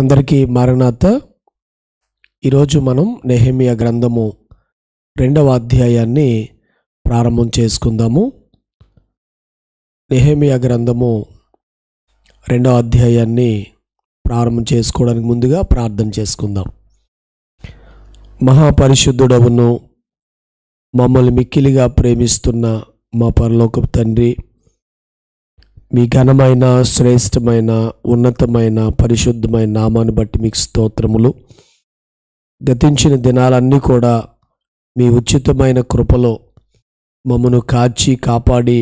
అందరికీ మారణాత ఈరోజు మనం నెహమియా గ్రంథము రెండవ అధ్యాయాన్ని ప్రారంభం చేసుకుందాము నెహమియా గ్రంథము రెండవ అధ్యాయాన్ని ప్రారంభం చేసుకోవడానికి ముందుగా ప్రార్థన చేసుకుందాం మహాపరిశుద్ధుడవును మమ్మల్ని మిక్కిలిగా ప్రేమిస్తున్న మా పరలోకపు తండ్రి మీ ఘనమైన శ్రేష్టమైన ఉన్నతమైన పరిశుద్ధమైన నామాన్ని బట్టి మీకు స్తోత్రములు గతించిన దినాలన్నీ కూడా మీ ఉచితమైన కృపలో మమ్మను కాచి కాపాడి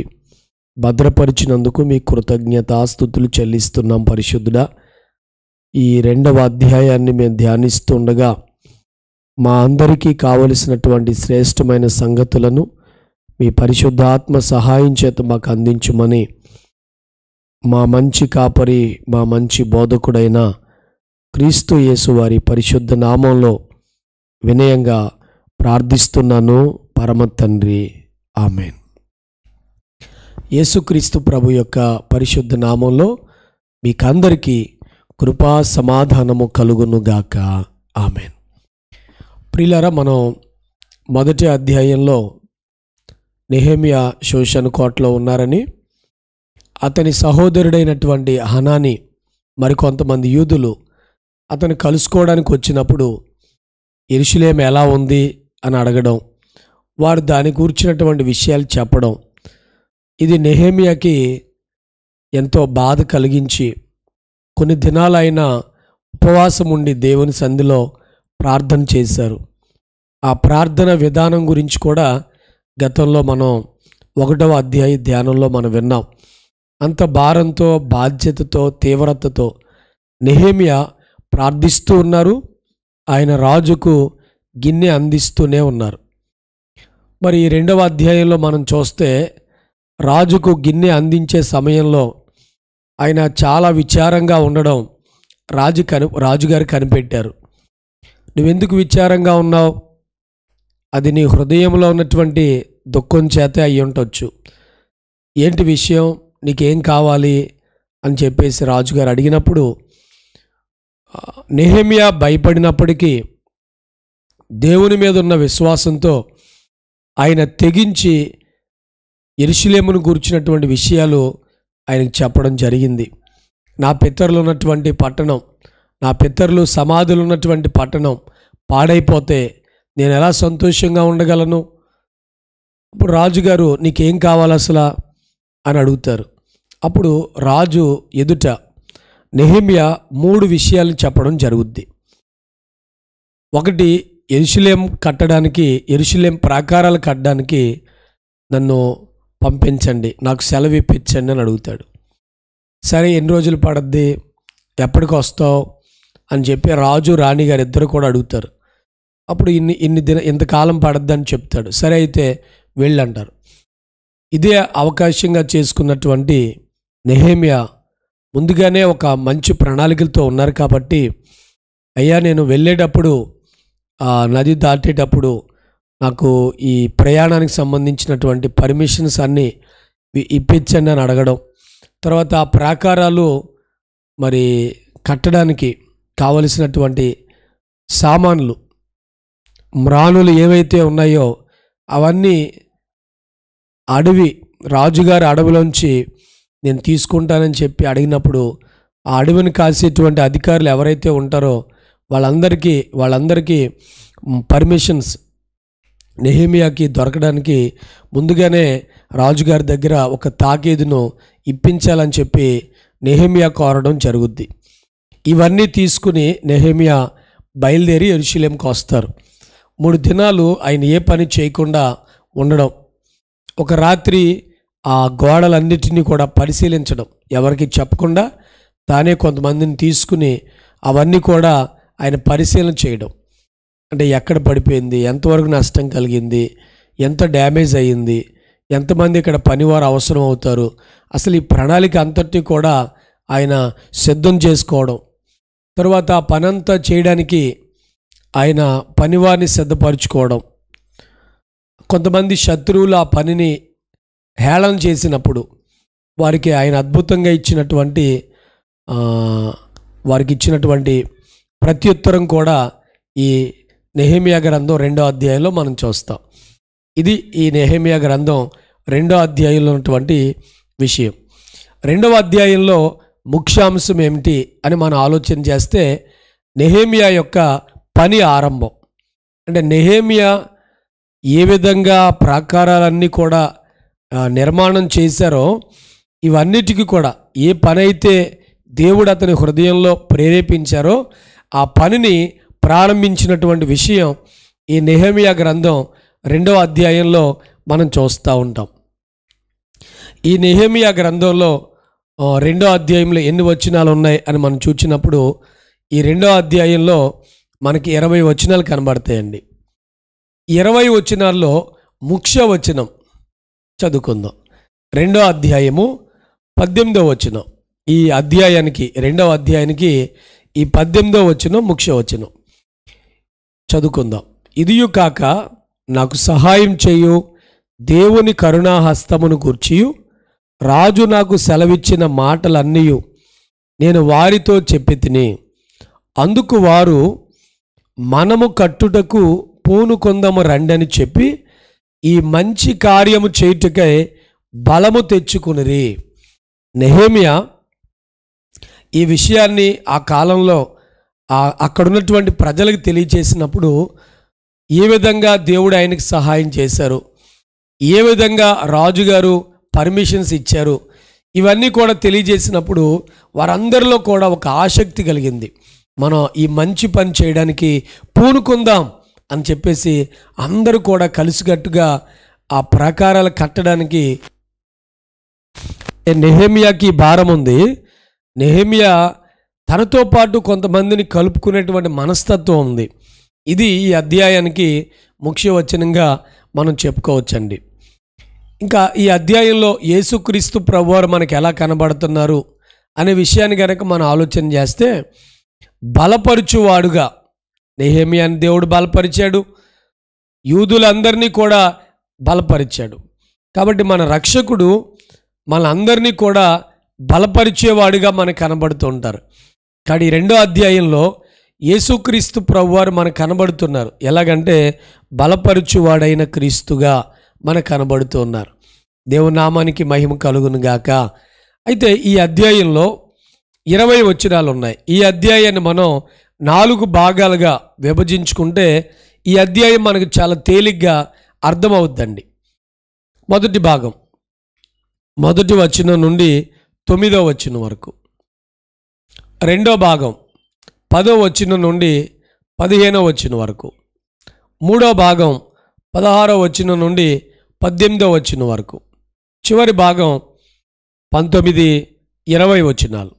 భద్రపరిచినందుకు మీ కృతజ్ఞతాస్థుతులు చెల్లిస్తున్నాం పరిశుద్ధుడా ఈ రెండవ అధ్యాయాన్ని మేము ధ్యానిస్తుండగా మా అందరికీ కావలసినటువంటి శ్రేష్టమైన సంగతులను మీ పరిశుద్ధాత్మ సహాయం చేత మాకు అందించమని మా మంచి కాపరి మా మంచి బోధకుడైన క్రీస్తు యేసు వారి పరిశుద్ధ నామంలో వినయంగా ప్రార్థిస్తున్నాను పరమ తండ్రి ఆమెన్ యేసుక్రీస్తు ప్రభు యొక్క పరిశుద్ధ నామంలో మీకందరికీ కృపా సమాధానము కలుగునుగాక ఆమెన్ ప్రిలరా మనం మొదటి అధ్యాయంలో నెహేమియా శోషన్ కోటలో ఉన్నారని అతని సహోదరుడైనటువంటి హనాని మరికొంతమంది యూదులు అతను కలుసుకోవడానికి వచ్చినప్పుడు ఇరుషులేం ఎలా ఉంది అని అడగడం వారు దాని కూర్చున్నటువంటి విషయాలు చెప్పడం ఇది నెహేమియాకి ఎంతో బాధ కలిగించి కొన్ని దినాలైనా ఉపవాసం ఉండి దేవుని సంధిలో ప్రార్థన చేశారు ఆ ప్రార్థన విధానం గురించి కూడా గతంలో మనం ఒకటవ అధ్యాయ ధ్యానంలో మనం విన్నాం అంత భారంతో బాధ్యతతో తీవ్రతతో నెహేమియా ప్రార్థిస్తూ ఉన్నారు ఆయన రాజుకు గిన్నె అందిస్తూనే ఉన్నారు మరి ఈ రెండవ అధ్యాయంలో మనం చూస్తే రాజుకు గిన్నె అందించే సమయంలో ఆయన చాలా విచారంగా ఉండడం రాజు కను రాజుగారు కనిపెట్టారు నువ్వెందుకు విచారంగా ఉన్నావు అది నీ హృదయంలో ఉన్నటువంటి దుఃఖం చేత అయ్యి ఉండొచ్చు ఏంటి విషయం నీకేం కావాలి అని చెప్పేసి రాజుగారు అడిగినప్పుడు నెహమియా భయపడినప్పటికీ దేవుని మీద ఉన్న విశ్వాసంతో ఆయన తెగించి ఇరుషులేమును గురిచినటువంటి విషయాలు ఆయనకు చెప్పడం జరిగింది నా పితరులు ఉన్నటువంటి పట్టణం నా పితరులు సమాధులు ఉన్నటువంటి పట్టణం పాడైపోతే నేను ఎలా సంతోషంగా ఉండగలను ఇప్పుడు రాజుగారు నీకేం కావాలి అసలు అని అడుగుతారు అప్పుడు రాజు ఎదుట నెహిమియా మూడు విషయాలు చెప్పడం జరుగుద్ది ఒకటి ఎరుశులేం కట్టడానికి ఎరుశులేం ప్రాకారాలు కట్టడానికి నన్ను పంపించండి నాకు సెలవు ఇప్పించండి అని అడుగుతాడు సరే ఎన్ని రోజులు పడద్ది ఎప్పటికి వస్తావు అని చెప్పి రాజు రాణి గారు ఇద్దరు కూడా అడుగుతారు అప్పుడు ఇన్ని ఇన్ని దిన ఇంతకాలం పడద్దని చెప్తాడు సరే అయితే వెళ్ళంటారు ఇదే అవకాశంగా చేసుకున్నటువంటి నెహేమియా ముందుగానే ఒక మంచి ప్రణాళికలతో ఉన్నారు కాబట్టి అయ్యా నేను వెళ్ళేటప్పుడు నది దాటేటప్పుడు నాకు ఈ ప్రయాణానికి సంబంధించినటువంటి పర్మిషన్స్ అన్నీ ఇప్పించండి అని అడగడం తర్వాత ఆ ప్రాకారాలు మరి కట్టడానికి కావలసినటువంటి సామాన్లు మ్రాణులు ఏవైతే ఉన్నాయో అవన్నీ అడవి రాజుగారి అడవిలోంచి నేను తీసుకుంటానని చెప్పి అడిగినప్పుడు ఆ అడవిని కాసేటువంటి అధికారులు ఎవరైతే ఉంటారో వాళ్ళందరికీ వాళ్ళందరికీ పర్మిషన్స్ నెహేమియాకి దొరకడానికి ముందుగానే రాజుగారి దగ్గర ఒక తాకీదును ఇప్పించాలని చెప్పి నెహేమియా కోరడం జరుగుద్ది ఇవన్నీ తీసుకుని నెహేమియా బయలుదేరి ఎరుశీలంకి వస్తారు మూడు దినాలు ఆయన ఏ పని చేయకుండా ఉండడం ఒక రాత్రి ఆ గోడలన్నిటినీ కూడా పరిశీలించడం ఎవరికి చెప్పకుండా తానే కొంతమందిని తీసుకుని అవన్నీ కూడా ఆయన పరిశీలన చేయడం అంటే ఎక్కడ పడిపోయింది ఎంతవరకు నష్టం కలిగింది ఎంత డ్యామేజ్ అయ్యింది ఎంతమంది ఇక్కడ పనివారు అవసరం అవుతారు అసలు ఈ ప్రణాళిక అంతటి కూడా ఆయన సిద్ధం చేసుకోవడం తర్వాత ఆ పనంతా చేయడానికి ఆయన పనివారిని సిద్ధపరచుకోవడం కొంతమంది శత్రువులు ఆ పనిని హేళన చేసినప్పుడు వారికి ఆయన అద్భుతంగా ఇచ్చినటువంటి వారికి ఇచ్చినటువంటి ప్రత్యుత్తరం కూడా ఈ నెహేమియా గ్రంథం రెండో అధ్యాయంలో మనం చూస్తాం ఇది ఈ నెహేమియా గ్రంథం రెండో అధ్యాయంలో ఉన్నటువంటి విషయం రెండవ అధ్యాయంలో ముఖ్యాంశం ఏమిటి అని మనం ఆలోచన చేస్తే నెహేమియా యొక్క పని ఆరంభం అంటే నెహేమియా ఏ విధంగా ప్రాకారాలన్నీ కూడా నిర్మాణం చేశారో ఇవన్నిటికీ కూడా ఏ పని అయితే దేవుడు అతని హృదయంలో ప్రేరేపించారో ఆ పనిని ప్రారంభించినటువంటి విషయం ఈ నెహమియా గ్రంథం రెండవ అధ్యాయంలో మనం చూస్తూ ఉంటాం ఈ నెహమియా గ్రంథంలో రెండో అధ్యాయంలో ఎన్ని వచనాలు ఉన్నాయి అని మనం చూసినప్పుడు ఈ రెండో అధ్యాయంలో మనకి ఇరవై వచనాలు కనబడతాయండి ఇరవై వచనాల్లో ముఖ్య వచనం చదువుకుందాం రెండో అధ్యాయము పద్దెనిమిదో వచనం ఈ అధ్యాయానికి రెండవ అధ్యాయానికి ఈ పద్దెనిమిదో వచనం ముఖ్య వచనం చదువుకుందాం ఇదియు కాక నాకు సహాయం చేయు దేవుని కరుణాహస్తమును గూర్చియు రాజు నాకు సెలవిచ్చిన మాటలన్నీ నేను వారితో చెప్పి తిని అందుకు వారు మనము కట్టుటకు రండి రండని చెప్పి ఈ మంచి కార్యము చేయుటకై బలము తెచ్చుకునిరి నెహేమియా ఈ విషయాన్ని ఆ కాలంలో అక్కడున్నటువంటి ప్రజలకు తెలియచేసినప్పుడు ఏ విధంగా దేవుడు ఆయనకు సహాయం చేశారు ఏ విధంగా రాజుగారు పర్మిషన్స్ ఇచ్చారు ఇవన్నీ కూడా తెలియజేసినప్పుడు వారందరిలో కూడా ఒక ఆసక్తి కలిగింది మనం ఈ మంచి పని చేయడానికి పూనుకుందాం అని చెప్పేసి అందరూ కూడా కలిసికట్టుగా ఆ ప్రాకారాలు కట్టడానికి నెహేమియాకి భారం ఉంది నెహేమియా తనతో పాటు కొంతమందిని కలుపుకునేటువంటి మనస్తత్వం ఉంది ఇది ఈ అధ్యాయానికి ముఖ్యవచనంగా మనం చెప్పుకోవచ్చండి ఇంకా ఈ అధ్యాయంలో యేసుక్రీస్తు ప్రభువారు మనకు ఎలా కనబడుతున్నారు అనే విషయాన్ని కనుక మనం ఆలోచన చేస్తే బలపరుచువాడుగా నెహేమి అని దేవుడు బలపరిచాడు యూదులందరినీ కూడా బలపరిచాడు కాబట్టి మన రక్షకుడు మనందరినీ కూడా బలపరిచేవాడిగా మనకు కనబడుతూ ఉంటారు కానీ రెండో అధ్యాయంలో యేసుక్రీస్తు ప్రభువారు మనకు కనబడుతున్నారు ఎలాగంటే బలపరుచువాడైన క్రీస్తుగా మనకు కనబడుతూ ఉన్నారు దేవునామానికి మహిమ కలుగును గాక అయితే ఈ అధ్యాయంలో ఇరవై వచ్చినాలు ఉన్నాయి ఈ అధ్యాయాన్ని మనం నాలుగు భాగాలుగా విభజించుకుంటే ఈ అధ్యాయం మనకు చాలా తేలిగ్గా అర్థమవుద్దండి మొదటి భాగం మొదటి వచనం నుండి తొమ్మిదో వచనం వరకు రెండో భాగం పదో వచనం నుండి పదిహేనో వచనం వరకు మూడో భాగం పదహారో వచనం నుండి పద్దెనిమిదో వచనం వరకు చివరి భాగం పంతొమ్మిది ఇరవై వచనాలు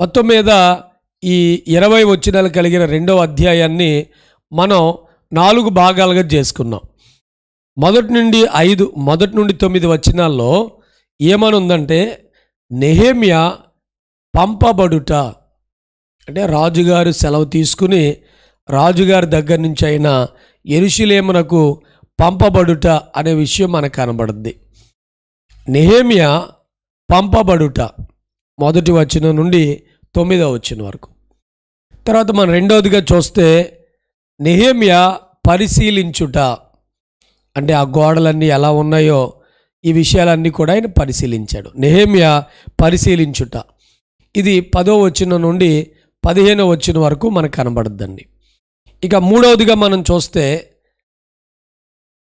మొత్తం మీద ఈ ఇరవై వచనాలు కలిగిన రెండవ అధ్యాయాన్ని మనం నాలుగు భాగాలుగా చేసుకున్నాం మొదటి నుండి ఐదు మొదటి నుండి తొమ్మిది వచ్చినాల్లో ఏమనుందంటే నెహేమ్య పంపబడుట అంటే రాజుగారు సెలవు తీసుకుని రాజుగారి దగ్గర నుంచి అయిన ఎరుషులేమునకు పంపబడుట అనే విషయం మనకు కనబడుద్ది నెహేమియా పంపబడుట మొదటి వచ్చిన నుండి తొమ్మిదవ వచ్చిన వరకు తర్వాత మనం రెండవదిగా చూస్తే నిహేమ్య పరిశీలించుట అంటే ఆ గోడలన్నీ ఎలా ఉన్నాయో ఈ విషయాలన్నీ కూడా ఆయన పరిశీలించాడు నిహేమ్య పరిశీలించుట ఇది పదో వచ్చిన నుండి పదిహేను వచ్చిన వరకు మనకు కనబడద్దండి ఇక మూడవదిగా మనం చూస్తే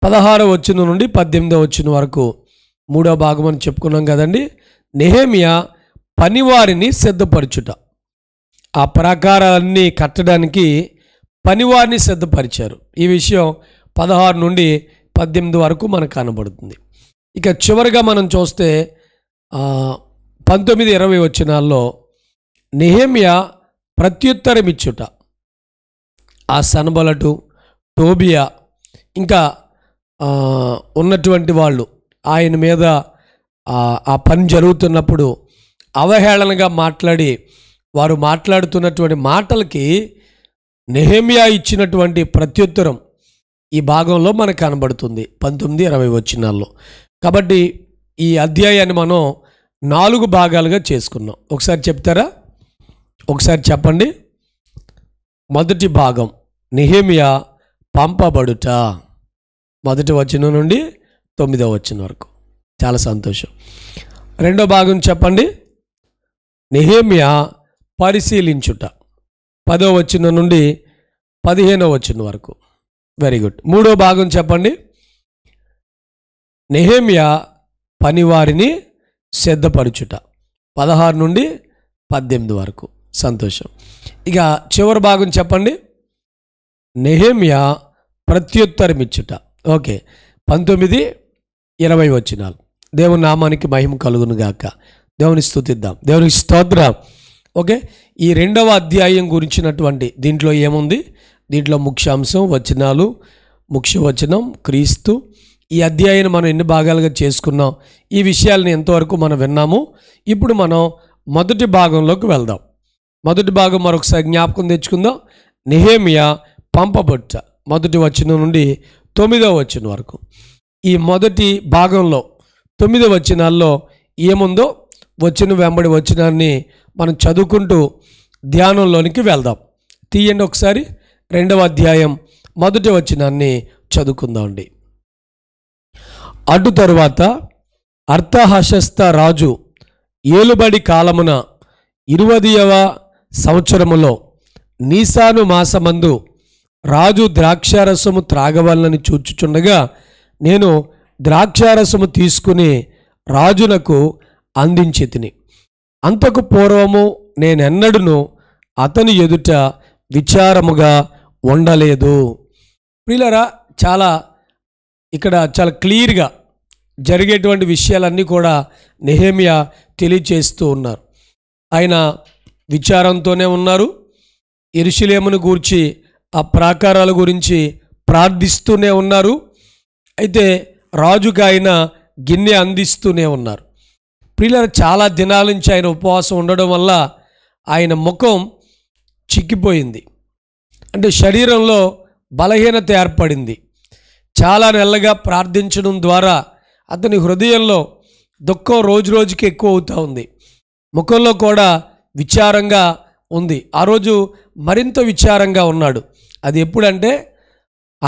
పదహారో వచ్చిన నుండి పద్దెనిమిదో వచ్చిన వరకు మూడో భాగం అని చెప్పుకున్నాం కదండి నిహేమియా పనివారిని సిద్ధపరచుట ఆ ప్రాకారాలన్నీ కట్టడానికి పనివారిని సిద్ధపరిచారు ఈ విషయం పదహారు నుండి పద్దెనిమిది వరకు మనకు కనబడుతుంది ఇక చివరిగా మనం చూస్తే పంతొమ్మిది ఇరవై వచ్చినాల్లో నిహేమ్య ప్రత్యుత్తరం ఇచ్చుట ఆ సనబలటు టోబియా ఇంకా ఉన్నటువంటి వాళ్ళు ఆయన మీద ఆ పని జరుగుతున్నప్పుడు అవహేళనగా మాట్లాడి వారు మాట్లాడుతున్నటువంటి మాటలకి నెహమియా ఇచ్చినటువంటి ప్రత్యుత్తరం ఈ భాగంలో మనకు కనబడుతుంది పంతొమ్మిది ఇరవై వచ్చినాల్లో కాబట్టి ఈ అధ్యాయాన్ని మనం నాలుగు భాగాలుగా చేసుకున్నాం ఒకసారి చెప్తారా ఒకసారి చెప్పండి మొదటి భాగం నిహేమియా పంపబడుట మొదటి వచనం నుండి తొమ్మిదో వచనం వరకు చాలా సంతోషం రెండో భాగం చెప్పండి నిహేమియా పరిశీలించుట పదో వచ్చిన నుండి పదిహేనో వచ్చిన వరకు వెరీ గుడ్ మూడో భాగం చెప్పండి నెహేమియా పనివారిని సిద్ధపరుచుట పదహారు నుండి పద్దెనిమిది వరకు సంతోషం ఇక చివరి భాగం చెప్పండి నెహేమియా ప్రత్యుత్తరం ఇచ్చుట ఓకే పంతొమ్మిది ఇరవై వచ్చినాలు దేవుని నామానికి మహిమ కలుగునుగాక దేవుని స్థుతిద్దాం దేవునికి స్తోత్రం ఓకే ఈ రెండవ అధ్యాయం గురించినటువంటి దీంట్లో ఏముంది దీంట్లో ముఖ్యాంశం వచనాలు ముఖ్య వచనం క్రీస్తు ఈ అధ్యాయాన్ని మనం ఎన్ని భాగాలుగా చేసుకున్నాం ఈ విషయాలను ఎంతవరకు మనం విన్నాము ఇప్పుడు మనం మొదటి భాగంలోకి వెళ్దాం మొదటి భాగం మరొకసారి జ్ఞాపకం తెచ్చుకుందాం నిహేమియా పంపబొట్ట మొదటి వచనం నుండి తొమ్మిదవ వచనం వరకు ఈ మొదటి భాగంలో తొమ్మిదవ వచనాల్లో ఏముందో వచ్చిన వెంబడి వచనాన్ని మనం చదువుకుంటూ ధ్యానంలోనికి వెళ్దాం తీయండి ఒకసారి రెండవ అధ్యాయం మొదటి వచ్చినాన్ని చదువుకుందామండి అటు తరువాత అర్థహశస్త రాజు ఏలుబడి కాలమున ఇరవదియవ సంవత్సరములో నీసాను మాసమందు రాజు ద్రాక్షారసము త్రాగవాలని చూచుచుండగా నేను ద్రాక్షారసము తీసుకుని రాజునకు అందించి తిని అంతకు పూర్వము నేనెన్నడును అతని ఎదుట విచారముగా ఉండలేదు ప్రియులరా చాలా ఇక్కడ చాలా క్లియర్గా జరిగేటువంటి విషయాలన్నీ కూడా నెహేమియా తెలియచేస్తూ ఉన్నారు ఆయన విచారంతోనే ఉన్నారు ఎరుశలేమును గూర్చి ఆ ప్రాకారాల గురించి ప్రార్థిస్తూనే ఉన్నారు అయితే రాజుకు ఆయన గిన్నె అందిస్తూనే ఉన్నారు ప్రియుల చాలా దినాల నుంచి ఆయన ఉపవాసం ఉండడం వల్ల ఆయన ముఖం చిక్కిపోయింది అంటే శరీరంలో బలహీనత ఏర్పడింది చాలా నెలలుగా ప్రార్థించడం ద్వారా అతని హృదయంలో దుఃఖం రోజు రోజుకి ఎక్కువ అవుతూ ఉంది ముఖంలో కూడా విచారంగా ఉంది ఆ రోజు మరింత విచారంగా ఉన్నాడు అది ఎప్పుడంటే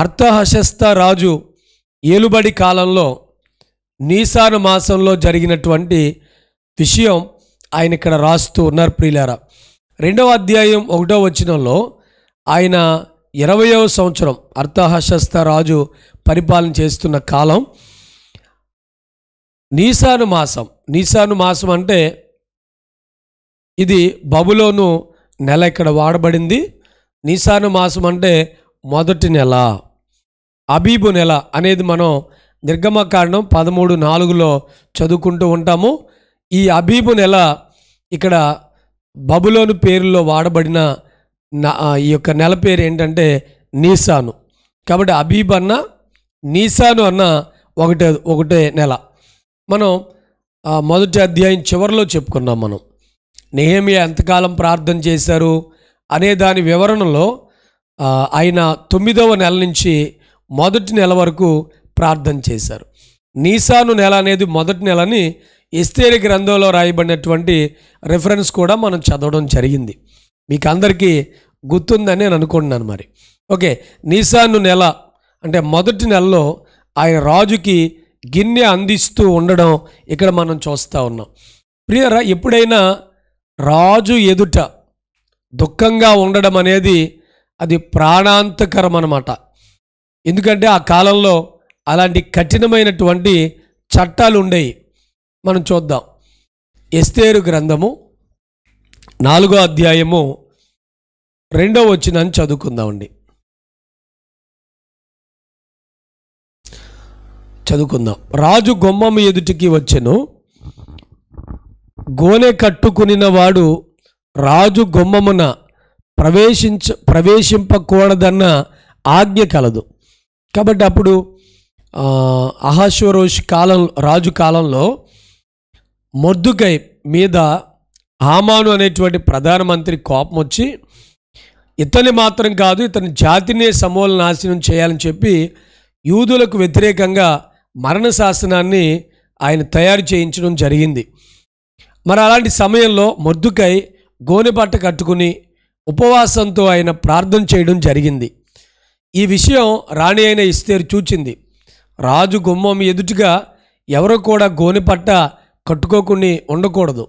అర్థహశస్త రాజు ఏలుబడి కాలంలో నీసాను మాసంలో జరిగినటువంటి విషయం ఆయన ఇక్కడ రాస్తూ ఉన్నారు ప్రియులారా రెండవ అధ్యాయం ఒకటో వచ్చినంలో ఆయన ఇరవయవ సంవత్సరం అర్థహశస్త రాజు పరిపాలన చేస్తున్న కాలం నీసాను మాసం నీసాను మాసం అంటే ఇది బబులోను నెల ఇక్కడ వాడబడింది నీసాను మాసం అంటే మొదటి నెల అబీబు నెల అనేది మనం కారణం పదమూడు నాలుగులో చదువుకుంటూ ఉంటాము ఈ అబీబు నెల ఇక్కడ బబులోను పేరులో వాడబడిన ఈ యొక్క నెల పేరు ఏంటంటే నీసాను కాబట్టి అబీబ్ అన్న నీసాను అన్న ఒకటే ఒకటే నెల మనం మొదటి అధ్యాయం చివరిలో చెప్పుకున్నాం మనం నెహమియ ఎంతకాలం ప్రార్థన చేశారు అనే దాని వివరణలో ఆయన తొమ్మిదవ నెల నుంచి మొదటి నెల వరకు ప్రార్థన చేశారు నీసాను నెల అనేది మొదటి నెలని ఎస్తేరి గ్రంథంలో రాయబడినటువంటి రిఫరెన్స్ కూడా మనం చదవడం జరిగింది మీకు అందరికీ గుర్తుందని నేను అనుకుంటున్నాను మరి ఓకే నీసాను నెల అంటే మొదటి నెలలో ఆయన రాజుకి గిన్నె అందిస్తూ ఉండడం ఇక్కడ మనం చూస్తూ ఉన్నాం ప్రియరా ఎప్పుడైనా రాజు ఎదుట దుఃఖంగా ఉండడం అనేది అది ప్రాణాంతకరం అన్నమాట ఎందుకంటే ఆ కాలంలో అలాంటి కఠినమైనటువంటి చట్టాలు ఉండేవి మనం చూద్దాం ఎస్తేరు గ్రంథము నాలుగో అధ్యాయము రెండో వచ్చినని చదువుకుందామండి చదువుకుందాం రాజు గొమ్మము ఎదుటికి వచ్చెను గోనె కట్టుకునిన వాడు రాజు గొమ్మమున ప్రవేశించ ప్రవేశింపకూడదన్న ఆజ్ఞ కలదు కాబట్టి అప్పుడు అహాశ్వరోష్ కాలం రాజు కాలంలో మొద్దుకై మీద ఆమాను అనేటువంటి ప్రధానమంత్రి కోపం వచ్చి ఇతని మాత్రం కాదు ఇతని జాతినే సమూల నాశనం చేయాలని చెప్పి యూదులకు వ్యతిరేకంగా మరణ శాసనాన్ని ఆయన తయారు చేయించడం జరిగింది మరి అలాంటి సమయంలో మొద్దుకై గోనెబట్ట కట్టుకుని ఉపవాసంతో ఆయన ప్రార్థన చేయడం జరిగింది ఈ విషయం రాణి అయిన ఇస్తేరు చూచింది రాజు గుమ్మం ఎదుటిగా ఎవరు కూడా గోనిపట్ట కట్టుకోకుని ఉండకూడదు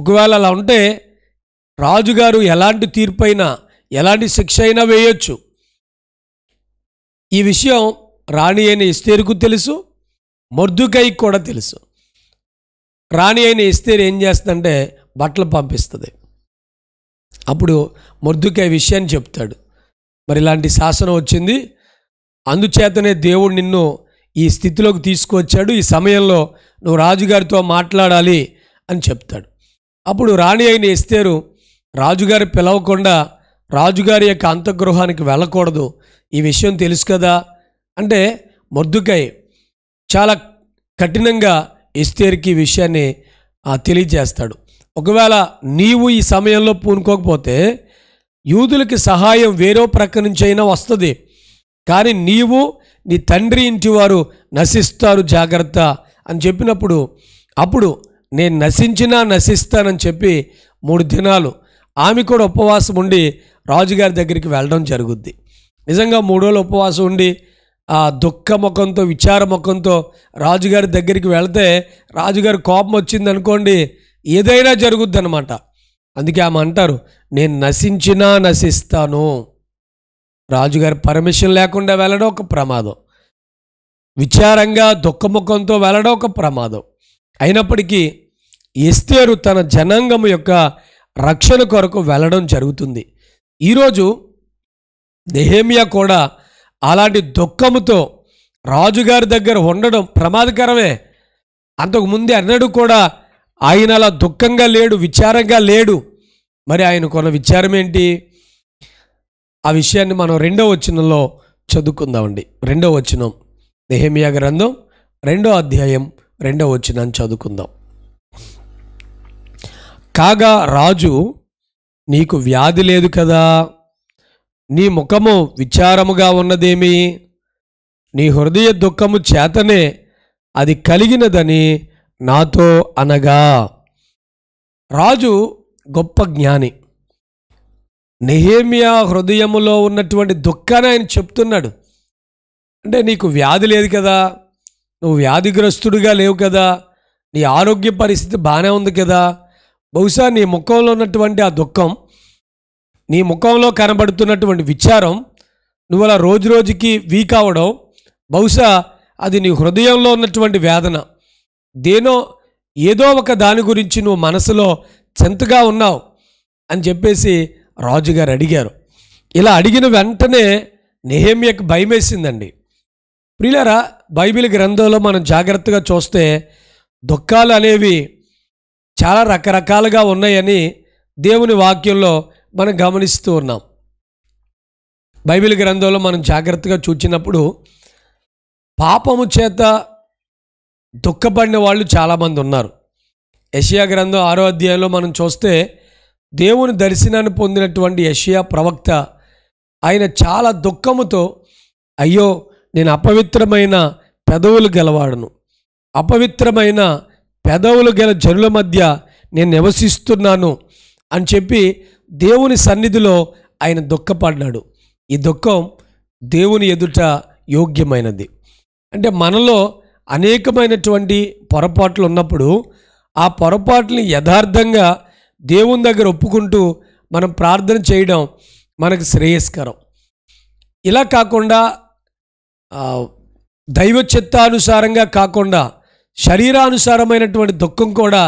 ఒకవేళ అలా ఉంటే రాజుగారు ఎలాంటి తీర్పైనా ఎలాంటి శిక్ష అయినా వేయొచ్చు ఈ విషయం రాణి అయిన ఇస్తేరుకు తెలుసు మొర్దుకై కూడా తెలుసు రాణి అయిన ఇస్తేరు ఏం చేస్తుందంటే బట్టలు పంపిస్తుంది అప్పుడు మొర్దుకై విషయాన్ని చెప్తాడు మరి ఇలాంటి శాసనం వచ్చింది అందుచేతనే దేవుడు నిన్ను ఈ స్థితిలోకి తీసుకువచ్చాడు ఈ సమయంలో నువ్వు రాజుగారితో మాట్లాడాలి అని చెప్తాడు అప్పుడు రాణి అయిన ఇస్తేరు రాజుగారి పిలవకుండా రాజుగారి యొక్క అంతగృహానికి వెళ్ళకూడదు ఈ విషయం తెలుసు కదా అంటే మొద్దుకై చాలా కఠినంగా ఇస్తేర్కి ఈ విషయాన్ని తెలియజేస్తాడు ఒకవేళ నీవు ఈ సమయంలో పూనుకోకపోతే యూదులకి సహాయం వేరే ప్రక్క నుంచి అయినా వస్తుంది కానీ నీవు నీ తండ్రి ఇంటివారు నశిస్తారు జాగ్రత్త అని చెప్పినప్పుడు అప్పుడు నేను నశించినా నశిస్తానని చెప్పి మూడు దినాలు ఆమె కూడా ఉపవాసం ఉండి రాజుగారి దగ్గరికి వెళ్ళడం జరుగుద్ది నిజంగా మూడోళ్ళు ఉపవాసం ఉండి ఆ దుఃఖ ముఖంతో విచార ముఖంతో రాజుగారి దగ్గరికి వెళితే రాజుగారి కోపం వచ్చింది అనుకోండి ఏదైనా జరుగుద్ది అనమాట అందుకే ఆమె అంటారు నేను నశించినా నశిస్తాను రాజుగారి పర్మిషన్ లేకుండా వెళ్ళడం ఒక ప్రమాదం విచారంగా దుఃఖముఖంతో వెళ్ళడం ఒక ప్రమాదం అయినప్పటికీ ఎస్తేరు తన జనాంగం యొక్క రక్షణ కొరకు వెళ్ళడం జరుగుతుంది ఈరోజు నెహేమియా కూడా అలాంటి దుఃఖముతో రాజుగారి దగ్గర ఉండడం ప్రమాదకరమే అంతకుముందే అన్నడు కూడా ఆయన అలా దుఃఖంగా లేడు విచారంగా లేడు మరి ఆయనకున్న విచారం ఏంటి ఆ విషయాన్ని మనం రెండో వచనంలో చదువుకుందామండి రెండో వచనం నెహమియా గ్రంథం రెండో అధ్యాయం రెండో వచనాన్ని చదువుకుందాం కాగా రాజు నీకు వ్యాధి లేదు కదా నీ ముఖము విచారముగా ఉన్నదేమి నీ హృదయ దుఃఖము చేతనే అది కలిగినదని నాతో అనగా రాజు గొప్ప జ్ఞాని నెహేమియా హృదయములో ఉన్నటువంటి దుఃఖాన్ని ఆయన చెప్తున్నాడు అంటే నీకు వ్యాధి లేదు కదా నువ్వు వ్యాధిగ్రస్తుడిగా లేవు కదా నీ ఆరోగ్య పరిస్థితి బాగానే ఉంది కదా బహుశా నీ ముఖంలో ఉన్నటువంటి ఆ దుఃఖం నీ ముఖంలో కనబడుతున్నటువంటి విచారం నువ్వు అలా రోజు రోజుకి వీక్ అవడం బహుశా అది నీ హృదయంలో ఉన్నటువంటి వేదన దేనో ఏదో ఒక దాని గురించి నువ్వు మనసులో చెంతగా ఉన్నావు అని చెప్పేసి రాజుగారు అడిగారు ఇలా అడిగిన వెంటనే నెహేమియాకి భయమేసిందండి వేసిందండి ప్రియులరా బైబిల్ గ్రంథంలో మనం జాగ్రత్తగా చూస్తే దుఃఖాలు అనేవి చాలా రకరకాలుగా ఉన్నాయని దేవుని వాక్యంలో మనం గమనిస్తూ ఉన్నాం బైబిల్ గ్రంథంలో మనం జాగ్రత్తగా చూచినప్పుడు పాపము చేత దుఃఖపడిన వాళ్ళు చాలామంది ఉన్నారు యషియా గ్రంథం ఆరో అధ్యాయంలో మనం చూస్తే దేవుని దర్శనాన్ని పొందినటువంటి యషియా ప్రవక్త ఆయన చాలా దుఃఖముతో అయ్యో నేను అపవిత్రమైన పెదవులు గెలవాడును అపవిత్రమైన పెదవులు గెల జనుల మధ్య నేను నివసిస్తున్నాను అని చెప్పి దేవుని సన్నిధిలో ఆయన దుఃఖపడ్డాడు ఈ దుఃఖం దేవుని ఎదుట యోగ్యమైనది అంటే మనలో అనేకమైనటువంటి పొరపాట్లు ఉన్నప్పుడు ఆ పొరపాట్లని యథార్థంగా దేవుని దగ్గర ఒప్పుకుంటూ మనం ప్రార్థన చేయడం మనకు శ్రేయస్కరం ఇలా కాకుండా దైవ చిత్తానుసారంగా కాకుండా శరీరానుసారమైనటువంటి దుఃఖం కూడా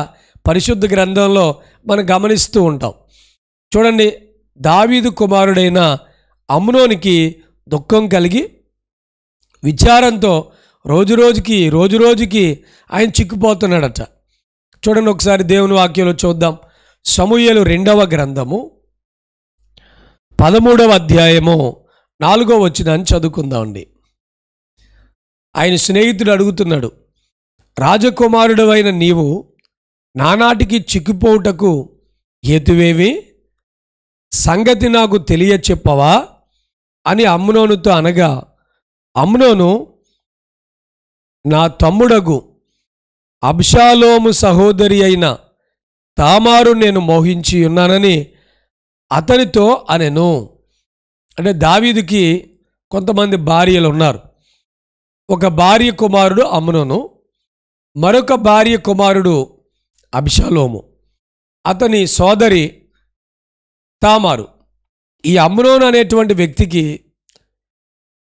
పరిశుద్ధ గ్రంథంలో మనం గమనిస్తూ ఉంటాం చూడండి దావీదు కుమారుడైన అమ్నోనికి దుఃఖం కలిగి విచారంతో రోజురోజుకి రోజురోజుకి ఆయన చిక్కుపోతున్నాడట చూడండి ఒకసారి దేవుని వాక్యంలో చూద్దాం సమూయలు రెండవ గ్రంథము పదమూడవ అధ్యాయము నాలుగో వచ్చినాన్ని చదువుకుందామండి ఆయన స్నేహితుడు అడుగుతున్నాడు రాజకుమారుడు అయిన నీవు నానాటికి చిక్కిపోవుటకు హేతువేవి సంగతి నాకు తెలియ చెప్పవా అని అమ్నోనుతో అనగా అమ్నోను నా తమ్ముడగు అబ్షాలోము సహోదరి అయిన తామారు నేను మోహించి ఉన్నానని అతనితో అనెను అంటే దావీదుకి కొంతమంది భార్యలు ఉన్నారు ఒక భార్య కుమారుడు అమ్మునోను మరొక భార్య కుమారుడు అభిషాలోము అతని సోదరి తామారు ఈ అమ్నోను అనేటువంటి వ్యక్తికి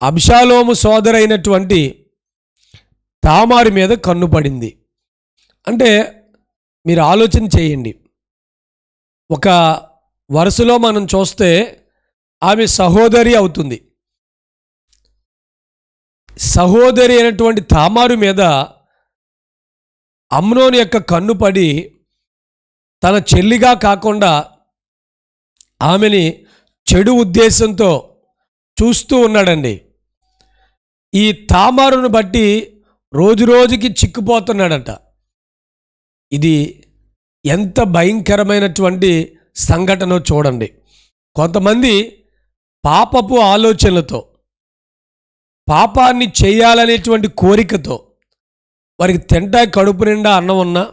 అభిషాలోము సోదరైనటువంటి తామారు మీద కన్ను పడింది అంటే మీరు ఆలోచన చేయండి ఒక వరుసలో మనం చూస్తే ఆమె సహోదరి అవుతుంది సహోదరి అయినటువంటి తామారు మీద అమ్నోని యొక్క కన్ను పడి తన చెల్లిగా కాకుండా ఆమెని చెడు ఉద్దేశంతో చూస్తూ ఉన్నాడండి ఈ తామారును బట్టి రోజురోజుకి చిక్కుపోతున్నాడట ఇది ఎంత భయంకరమైనటువంటి సంఘటన చూడండి కొంతమంది పాపపు ఆలోచనలతో పాపాన్ని చేయాలనేటువంటి కోరికతో వారికి తింటా కడుపు నిండా అన్నం ఉన్నా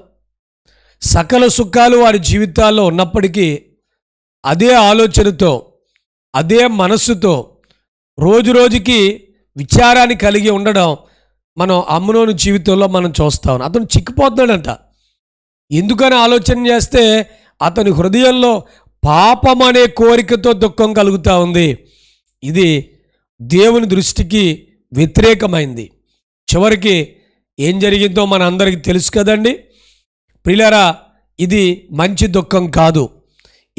సకల సుఖాలు వారి జీవితాల్లో ఉన్నప్పటికీ అదే ఆలోచనతో అదే మనస్సుతో రోజు రోజుకి విచారాన్ని కలిగి ఉండడం మనం అమ్మునోని జీవితంలో మనం చూస్తాం అతను చిక్కిపోతున్నాడంట ఎందుకని ఆలోచన చేస్తే అతని హృదయంలో పాపం అనే కోరికతో దుఃఖం కలుగుతూ ఉంది ఇది దేవుని దృష్టికి వ్యతిరేకమైంది చివరికి ఏం జరిగిందో మన అందరికీ తెలుసు కదండి ప్రిలరా ఇది మంచి దుఃఖం కాదు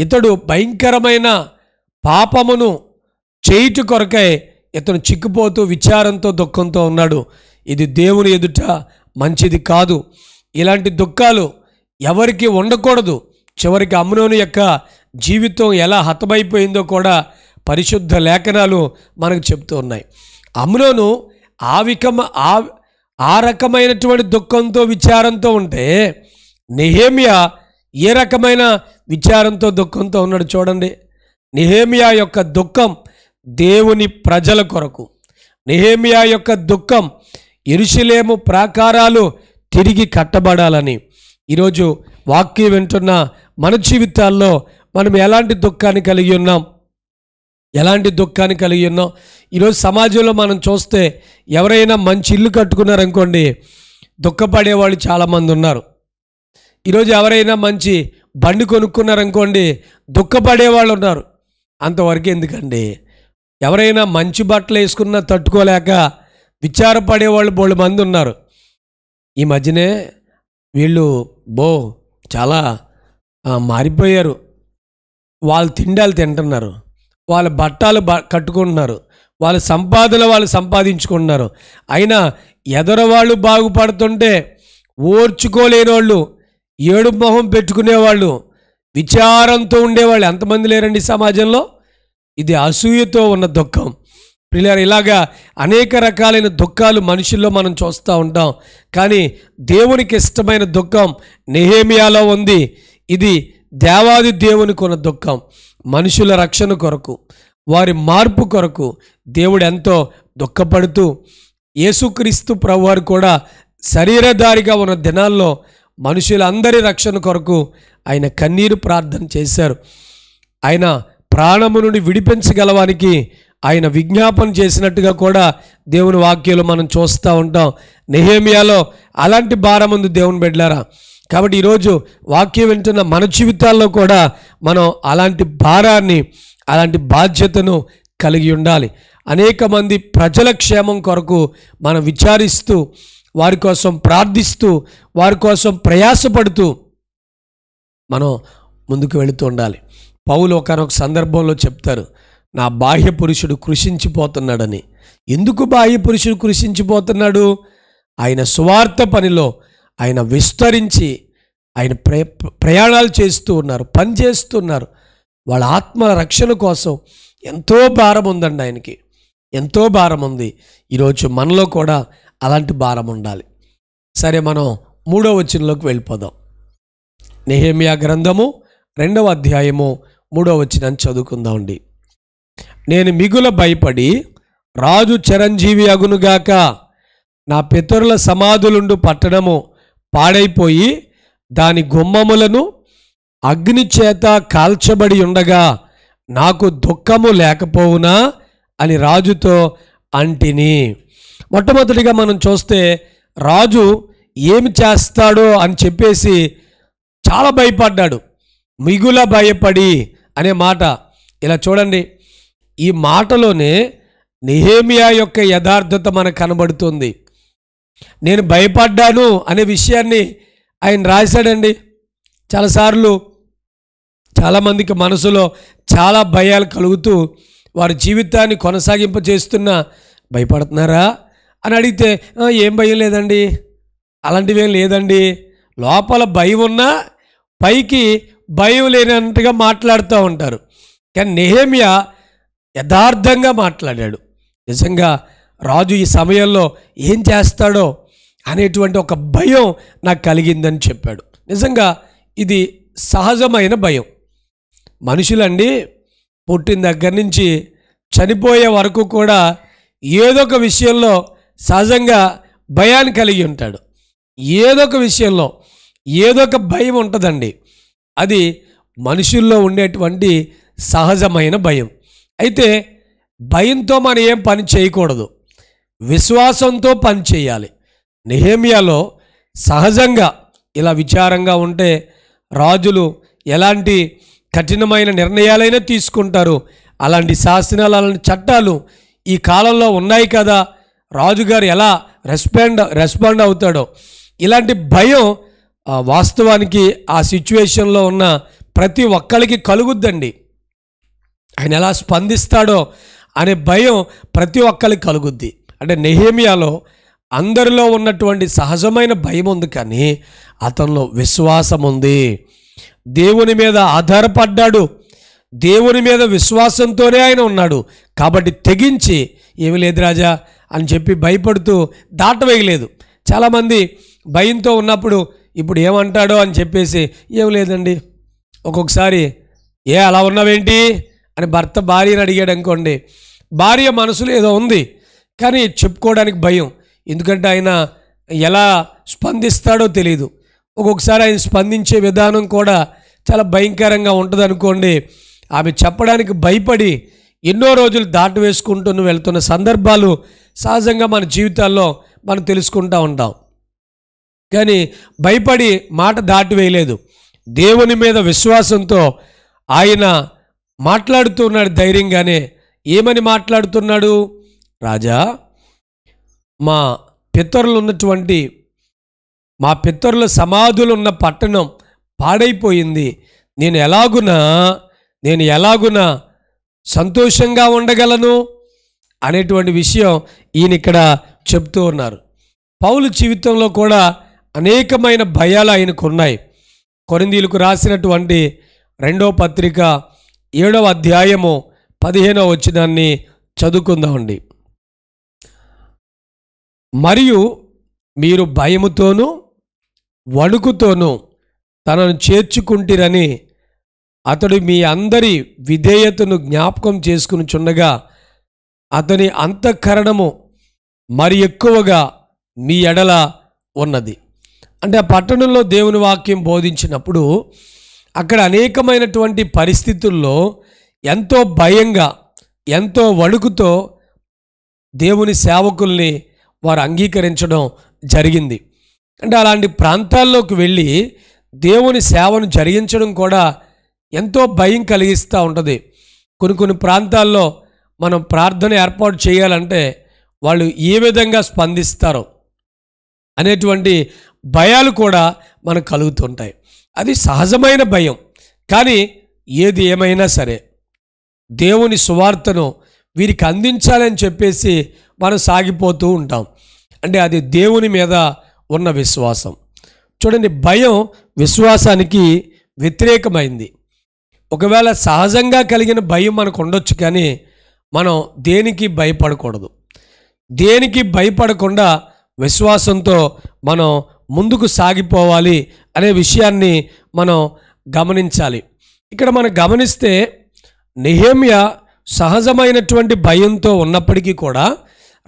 ఇతడు భయంకరమైన పాపమును చేయుటి కొరకై ఇతను చిక్కుపోతూ విచారంతో దుఃఖంతో ఉన్నాడు ఇది దేవుని ఎదుట మంచిది కాదు ఇలాంటి దుఃఖాలు ఎవరికి ఉండకూడదు చివరికి అమ్నోను యొక్క జీవితం ఎలా హతమైపోయిందో కూడా పరిశుద్ధ లేఖనాలు మనకు చెప్తూ ఉన్నాయి అమ్నోను ఆవికమ ఆ ఆ రకమైనటువంటి దుఃఖంతో విచారంతో ఉంటే నిహేమియా ఏ రకమైన విచారంతో దుఃఖంతో ఉన్నాడు చూడండి నిహేమియా యొక్క దుఃఖం దేవుని ప్రజల కొరకు నిహేమియా యొక్క దుఃఖం ఇరుషులేము ప్రాకారాలు తిరిగి కట్టబడాలని ఈరోజు వాక్యం వింటున్న మన జీవితాల్లో మనం ఎలాంటి దుఃఖాన్ని కలిగి ఉన్నాం ఎలాంటి దుఃఖాన్ని కలిగి ఉన్నాం ఈరోజు సమాజంలో మనం చూస్తే ఎవరైనా మంచి ఇల్లు కట్టుకున్నారనుకోండి దుఃఖపడే వాళ్ళు చాలామంది ఉన్నారు ఈరోజు ఎవరైనా మంచి బండి కొనుక్కున్నారనుకోండి దుఃఖపడే వాళ్ళు ఉన్నారు అంతవరకు ఎందుకండి ఎవరైనా మంచి బట్టలు వేసుకున్నా తట్టుకోలేక విచారపడే వాళ్ళు బోళ్ళు మంది ఉన్నారు ఈ మధ్యనే వీళ్ళు బో చాలా మారిపోయారు వాళ్ళు తిండాలు తింటున్నారు వాళ్ళ బట్టాలు బ కట్టుకుంటున్నారు వాళ్ళ సంపాదన వాళ్ళు సంపాదించుకుంటున్నారు అయినా ఎదరవాళ్ళు బాగుపడుతుంటే ఓర్చుకోలేని వాళ్ళు ఏడు మొహం పెట్టుకునేవాళ్ళు విచారంతో ఉండేవాళ్ళు ఎంతమంది లేరండి సమాజంలో ఇది అసూయతో ఉన్న దుఃఖం పిల్లలు ఇలాగా అనేక రకాలైన దుఃఖాలు మనుషుల్లో మనం చూస్తూ ఉంటాం కానీ దేవునికి ఇష్టమైన దుఃఖం నెహేమియాలో ఉంది ఇది దేవాది దేవునికి ఉన్న దుఃఖం మనుషుల రక్షణ కొరకు వారి మార్పు కొరకు దేవుడు ఎంతో దుఃఖపడుతూ యేసుక్రీస్తు ప్రభువారు కూడా శరీరధారిగా ఉన్న దినాల్లో మనుషులందరి రక్షణ కొరకు ఆయన కన్నీరు ప్రార్థన చేశారు ఆయన ప్రాణము నుండి విడిపించగలవానికి ఆయన విజ్ఞాపన చేసినట్టుగా కూడా దేవుని వాక్యాలు మనం చూస్తూ ఉంటాం నెహేమియాలో అలాంటి భారం ఉంది దేవుని బిడ్డలారా కాబట్టి ఈరోజు వాక్యం వింటున్న మన జీవితాల్లో కూడా మనం అలాంటి భారాన్ని అలాంటి బాధ్యతను కలిగి ఉండాలి అనేక మంది ప్రజల క్షేమం కొరకు మనం విచారిస్తూ వారి కోసం ప్రార్థిస్తూ వారి కోసం ప్రయాసపడుతూ మనం ముందుకు వెళుతూ ఉండాలి పౌలు ఒకనొక సందర్భంలో చెప్తారు నా బాహ్య పురుషుడు కృషించిపోతున్నాడని ఎందుకు బాహ్య పురుషుడు కృషించిపోతున్నాడు ఆయన సువార్త పనిలో ఆయన విస్తరించి ఆయన ప్రయాణాలు చేస్తూ ఉన్నారు పని చేస్తున్నారు వాళ్ళ ఆత్మల రక్షణ కోసం ఎంతో భారం ఉందండి ఆయనకి ఎంతో భారం ఉంది ఈరోజు మనలో కూడా అలాంటి భారం ఉండాలి సరే మనం మూడో వచనంలోకి వెళ్ళిపోదాం నెహేమియా గ్రంథము రెండవ అధ్యాయము మూడో వచనాన్ని చదువుకుందాం అండి నేను మిగుల భయపడి రాజు చిరంజీవి అగునుగాక నా పితరుల సమాధులుండు పట్టణము పాడైపోయి దాని గుమ్మములను అగ్ని చేత కాల్చబడి ఉండగా నాకు దుఃఖము లేకపోవునా అని రాజుతో అంటిని మొట్టమొదటిగా మనం చూస్తే రాజు ఏమి చేస్తాడో అని చెప్పేసి చాలా భయపడ్డాడు మిగుల భయపడి అనే మాట ఇలా చూడండి ఈ మాటలోనే నిహేమియా యొక్క యథార్థత మనకు కనబడుతుంది నేను భయపడ్డాను అనే విషయాన్ని ఆయన రాశాడండి చాలాసార్లు చాలామందికి మనసులో చాలా భయాలు కలుగుతూ వారి జీవితాన్ని కొనసాగింప చేస్తున్నా భయపడుతున్నారా అని అడిగితే ఏం భయం లేదండి అలాంటివేం లేదండి లోపల భయం ఉన్నా పైకి భయం లేనంతగా మాట్లాడుతూ ఉంటారు కానీ నెహేమియా యథార్థంగా మాట్లాడాడు నిజంగా రాజు ఈ సమయంలో ఏం చేస్తాడో అనేటువంటి ఒక భయం నాకు కలిగిందని చెప్పాడు నిజంగా ఇది సహజమైన భయం మనుషులండి పుట్టిన దగ్గర నుంచి చనిపోయే వరకు కూడా ఏదో ఒక విషయంలో సహజంగా భయాన్ని కలిగి ఉంటాడు ఏదో ఒక విషయంలో ఏదో ఒక భయం ఉంటుందండి అది మనుషుల్లో ఉండేటువంటి సహజమైన భయం అయితే భయంతో మనం ఏం పని చేయకూడదు విశ్వాసంతో పని చేయాలి నిహేమియాలో సహజంగా ఇలా విచారంగా ఉంటే రాజులు ఎలాంటి కఠినమైన నిర్ణయాలైనా తీసుకుంటారు అలాంటి శాసనాలు అలాంటి చట్టాలు ఈ కాలంలో ఉన్నాయి కదా రాజుగారు ఎలా రెస్పాండ్ రెస్పాండ్ అవుతాడో ఇలాంటి భయం వాస్తవానికి ఆ సిచ్యువేషన్లో ఉన్న ప్రతి ఒక్కరికి కలుగుద్దండి ఆయన ఎలా స్పందిస్తాడో అనే భయం ప్రతి ఒక్కరికి కలుగుద్ది అంటే నెహేమియాలో అందరిలో ఉన్నటువంటి సహజమైన భయం ఉంది కానీ అతనిలో విశ్వాసం ఉంది దేవుని మీద ఆధారపడ్డాడు దేవుని మీద విశ్వాసంతోనే ఆయన ఉన్నాడు కాబట్టి తెగించి ఏమి లేదు రాజా అని చెప్పి భయపడుతూ దాటవేయలేదు చాలామంది భయంతో ఉన్నప్పుడు ఇప్పుడు ఏమంటాడో అని చెప్పేసి ఏం లేదండి ఒక్కొక్కసారి ఏ అలా ఉన్నావేంటి అని భర్త భార్యను అడిగాడు అనుకోండి భార్య మనసులో ఏదో ఉంది కానీ చెప్పుకోవడానికి భయం ఎందుకంటే ఆయన ఎలా స్పందిస్తాడో తెలియదు ఒక్కొక్కసారి ఆయన స్పందించే విధానం కూడా చాలా భయంకరంగా ఉంటుంది అనుకోండి ఆమె చెప్పడానికి భయపడి ఎన్నో రోజులు దాటి వేసుకుంటూ వెళ్తున్న సందర్భాలు సహజంగా మన జీవితాల్లో మనం తెలుసుకుంటూ ఉంటాం కానీ భయపడి మాట దాటివేయలేదు దేవుని మీద విశ్వాసంతో ఆయన మాట్లాడుతున్నాడు ధైర్యంగానే ఏమని మాట్లాడుతున్నాడు రాజా మా పిత్తరులు ఉన్నటువంటి మా పిత్తరుల సమాధులు ఉన్న పట్టణం పాడైపోయింది నేను ఎలాగునా నేను ఎలాగునా సంతోషంగా ఉండగలను అనేటువంటి విషయం ఈయన ఇక్కడ చెప్తూ ఉన్నారు పౌలు జీవితంలో కూడా అనేకమైన భయాలు ఆయనకు ఉన్నాయి కొరిందీలకు రాసినటువంటి రెండో పత్రిక ఏడవ అధ్యాయము పదిహేనవ వచ్చినాన్ని చదువుకుందామండి మరియు మీరు భయముతోనూ వణుకుతోనూ తనను చేర్చుకుంటారని అతడు మీ అందరి విధేయతను జ్ఞాపకం చేసుకుని చుండగా అతని అంతఃకరణము మరి ఎక్కువగా మీ ఎడల ఉన్నది అంటే ఆ పట్టణంలో దేవుని వాక్యం బోధించినప్పుడు అక్కడ అనేకమైనటువంటి పరిస్థితుల్లో ఎంతో భయంగా ఎంతో వణుకుతో దేవుని సేవకుల్ని వారు అంగీకరించడం జరిగింది అంటే అలాంటి ప్రాంతాల్లోకి వెళ్ళి దేవుని సేవను జరిగించడం కూడా ఎంతో భయం కలిగిస్తూ ఉంటుంది కొన్ని కొన్ని ప్రాంతాల్లో మనం ప్రార్థన ఏర్పాటు చేయాలంటే వాళ్ళు ఏ విధంగా స్పందిస్తారు అనేటువంటి భయాలు కూడా మనకు కలుగుతుంటాయి అది సహజమైన భయం కానీ ఏది ఏమైనా సరే దేవుని సువార్తను వీరికి అందించాలని చెప్పేసి మనం సాగిపోతూ ఉంటాం అంటే అది దేవుని మీద ఉన్న విశ్వాసం చూడండి భయం విశ్వాసానికి వ్యతిరేకమైంది ఒకవేళ సహజంగా కలిగిన భయం మనకు ఉండొచ్చు కానీ మనం దేనికి భయపడకూడదు దేనికి భయపడకుండా విశ్వాసంతో మనం ముందుకు సాగిపోవాలి అనే విషయాన్ని మనం గమనించాలి ఇక్కడ మనం గమనిస్తే నిహేమ్య సహజమైనటువంటి భయంతో ఉన్నప్పటికీ కూడా